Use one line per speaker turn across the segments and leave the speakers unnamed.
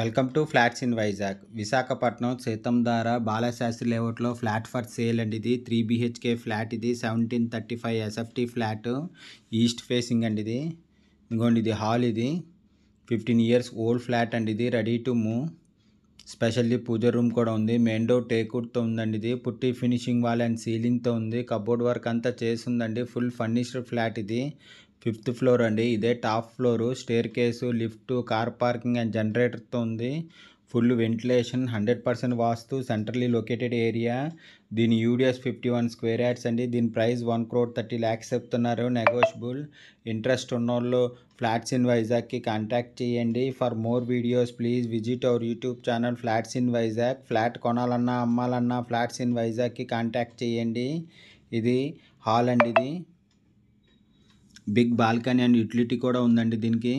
welcome to flats in Vizag Visakhapatnam Seethammadhara Balasastri లేఅవుట్లో flat for sale అండి ఇది త్రీ బీహెచ్కే ఫ్లాట్ ఇది seventeen thirty five SFT flat east facing అండి ఇది ఇంకోండి ఇది హాల్ ఇది ఫిఫ్టీన్ ఇయర్స్ ఓల్డ్ ఫ్లాట్ అండి ఇది ready to move specially pooja room కూడా ఉంది మెయిన్ డోర్ టేకుడ్తో ఉందండి ఇది పుట్టి ఫినిషింగ్ వాల్ అండ్ సీలింగ్తో ఉంది కబోర్డ్ వర్క్ అంతా చేసిందండి ఫుల్ ఫర్నిష్డ్ ఫ్లాట్ ఇది ఫిఫ్త్ ఫ్లోర్ అండి ఇదే top floor staircase lift car parking and జనరేటర్తో ఉంది full ventilation hundred percent vastu centrally located area దీని UDS fifty one square yards అండి దీని price one crore thirty lakhs చెప్తున్నారు నెగోషియబుల్ ఇంట్రెస్ట్ ఉన్నోళ్ళు ఫ్లాట్స్ ఇన్ వైజాగ్కి కాంటాక్ట్ చేయండి for more videos please visit our YouTube channel flats in Vizag flat కొనాలన్నా అమ్మాలన్నా flats in వైజాగ్కి కాంటాక్ట్ చేయండి ఇది హాల్ అండి ఇది బిగ్ బాల్కనీ అండ్ యూటిలిటీ కూడా ఉందండి దీనికి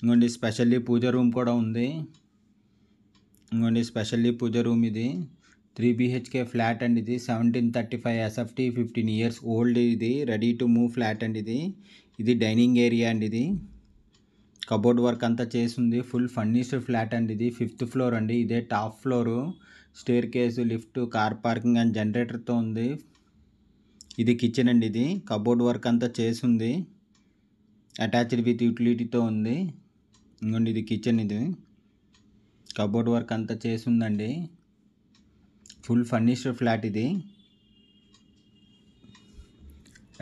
ఇంకోండి స్పెషల్లీ పూజ రూమ్ కూడా ఉంది ఇంకోండి స్పెషల్లీ పూజ రూమ్ ఇది త్రీ బీహెచ్కే ఫ్లాట్ అండి ఇది seventeen thirty five SFT fifteen years old ఇది రెడీ టు మూవ్ ఫ్లాట్ అండి ఇది ఇది డైనింగ్ ఏరియా అండి ఇది కబోర్డ్ వర్క్ అంతా చేసింది ఫుల్ ఫర్నిష్డ్ ఫ్లాట్ అండి ఇది ఫిఫ్త్ ఫ్లోర్ అండి ఇదే top floor staircase lift car parking and జనరేటర్తో ఉంది ఇది కిచెన్ అండి ఇది కబోర్డ్ వర్క్ అంతా చేసింది అటాచ్డ్ విత్ యూటిలిటీతో ఉంది ఇంకోండి ఇది కిచెన్ ఇది కబోర్డ్ వర్క్ అంతా చేసిందండి ఫుల్ ఫర్నిష్డ్ ఫ్లాట్ ఇది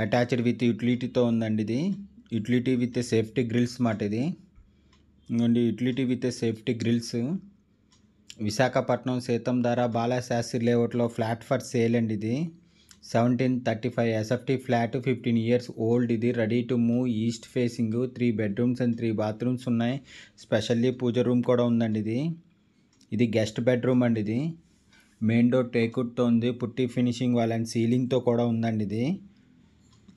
అటాచ్డ్ విత్ యూటిలిటీతో ఉందండి ఇది యూటిలిటీ విత్ సేఫ్టీ గ్రిల్స్ మాట ఇది ఇంకోండి utility with safety grills Visakhapatnam Seethammadhara Balasastri లేఅవుట్లో ఫ్లాట్ ఫర్ సేల్ అండి ఇది seventeen thirty five SFT flat fifteen years old ఇది ready to move east facing three bedrooms and three bathrooms ఉన్నాయి స్పెషల్లీ పూజ రూమ్ కూడా ఉందండి ఇది ఇది గెస్ట్ బెడ్రూమ్ అండి ఇది మెయిన్ డోర్ టేకుడ్తో ఉంది పుట్టి ఫినిషింగ్ వాళ్ళని సీలింగ్తో కూడా ఉందండి ఇది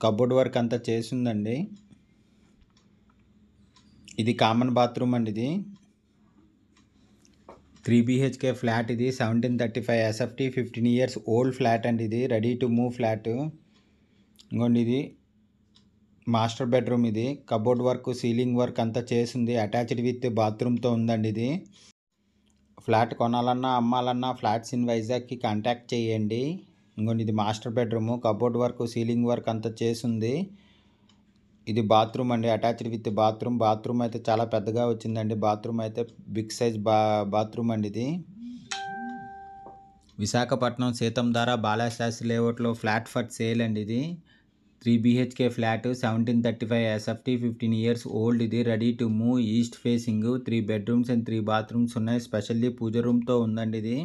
కబోర్డ్ వర్క్ అంతా చేసిందండి ఇది కామన్ బాత్రూమ్ అండి ఇది త్రీ బీహెచ్కే ఫ్లాట్ ఇది seventeen thirty five SFT fifteen years old flat అండి ఇది రెడీ టు మూవ్ ఫ్లాట్ ఇంకోండి ఇది మాస్టర్ బెడ్రూమ్ ఇది కబోర్డ్ వర్క్ సీలింగ్ వర్క్ అంతా చేసింది అటాచ్డ్ విత్ బాత్రూమ్తో ఉందండి ఇది ఫ్లాట్ కొనాలన్నా అమ్మాలన్నా ఫ్లాట్స్ ఇన్ వైజాగ్కి కాంటాక్ట్ చేయండి ఇంకోండి ఇది master bedroom cupboard work ceiling work అంతా చేసింది ఇది బాత్రూమ్ అండి అటాచ్డ్ విత్ బాత్రూమ్ బాత్రూమ్ అయితే చాలా పెద్దగా వచ్చిందండి బాత్రూమ్ అయితే బిగ్ సైజ్ బా బాత్రూమ్ అండి ఇది విశాఖపట్నం సీతంధార బాలాశాస్త్రి లేఅవుట్లో ఫ్లాట్ ఫర్ సేల్ అండి ఇది three BHK flat seventeen thirty five SFT fifteen years old ఇది ready to move east facing three bedrooms and three bathrooms ఉన్నాయి స్పెషల్లీ పూజ రూమ్తో ఉందండి ఇది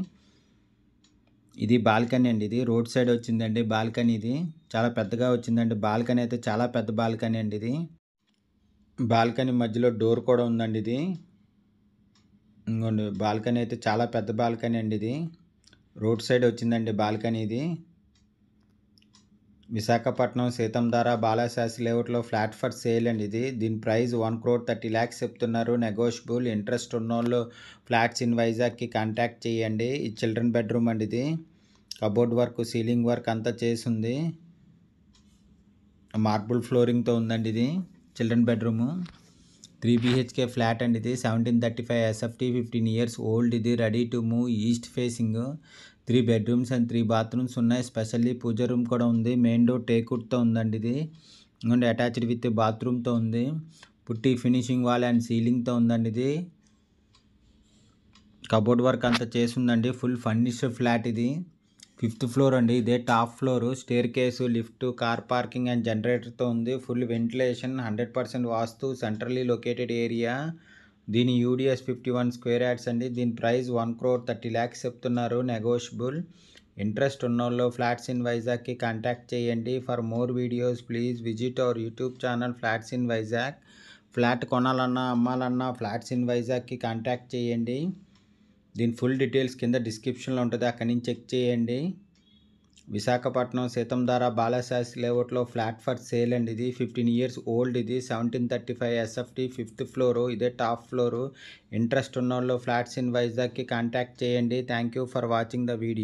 ఇది బాల్కనీ అండి ఇది రోడ్ సైడ్ వచ్చిందండి బాల్కనీ ఇది చాలా పెద్దగా వచ్చిందండి బాల్కనీ అయితే చాలా పెద్ద బాల్కనీ అండి ఇది బాల్కనీ మధ్యలో డోర్ కూడా ఉందండి ఇది ఇంకోండి బాల్కనీ అయితే చాలా పెద్ద బాల్కనీ అండి ఇది రోడ్ సైడ్ వచ్చిందండి బాల్కనీ ఇది విశాఖపట్నం సీతంధార బాలాశాస్త్రి లేఅవుట్లో ఫ్లాట్ ఫర్ సేల్ అండి ఇది దీని price one crore thirty lakhs చెప్తున్నారు నెగోషియబుల్ ఇంట్రెస్ట్ ఉన్నోళ్ళు ఫ్లాట్స్ ఇన్ వైజాగ్కి కాంటాక్ట్ చేయండి ఈ చిల్డ్రన్ బెడ్రూమ్ అండి ఇది కబోర్డ్ వర్క్ సీలింగ్ వర్క్ అంతా చేసింది మార్బుల్ ఫ్లోరింగ్తో ఉందండి ఇది children bedroom three BHK flat అండి ఇది seventeen thirty five SFT fifteen years old ఇది ready to move east facing three bedrooms and three bathrooms ఉన్నాయి స్పెషల్లీ పూజ రూమ్ కూడా ఉంది మెయిన్ డోర్ టేకుడ్తో ఉందండి ఇది అండ్ అటాచ్డ్ విత్ బాత్రూమ్తో ఉంది పుట్టి ఫినిషింగ్ వాల్ అండ్ సీలింగ్తో ఉందండి ఇది కబోర్డ్ వర్క్ అంతా ఉందండి ఫుల్ ఫర్నిష్డ్ ఫ్లాట్ ఇది ఫిఫ్త్ ఫ్లోర్ అండి ఇదే top floor staircase lift car parking and జనరేటర్తో ఉంది full ventilation hundred percent vastu centrally located area దీని UDS fifty one square yards అండి దీని price one crore thirty lakhs చెప్తున్నారు నెగోషియబుల్ ఇంట్రెస్ట్ ఉన్నోళ్ళు ఫ్లాట్స్ ఇన్ వైజాగ్కి కాంటాక్ట్ చేయండి for more videos please visit our YouTube channel flats in Vizag flat కొనాలన్నా అమ్మాలన్నా flats in వైజాగ్కి కాంటాక్ట్ చేయండి దీని ఫుల్ డీటెయిల్స్ కింద డిస్క్రిప్షన్లో ఉంటుంది అక్కడి నుంచి చెక్ చేయండి విశాఖపట్నం సీతంధార బాలశాస్ లేఅవుట్లో ఫ్లాట్ ఫర్ సేల్ అండి ఇది ఫిఫ్టీన్ ఇయర్స్ ఓల్డ్ ఇది seventeen thirty five SFT fifth floor ఇదే టాప్ ఫ్లోరు ఇంట్రెస్ట్ ఉన్న వాళ్ళు ఫ్లాట్స్ ఇన్ వైజాగ్కి కాంటాక్ట్ చేయండి thank you for watching the video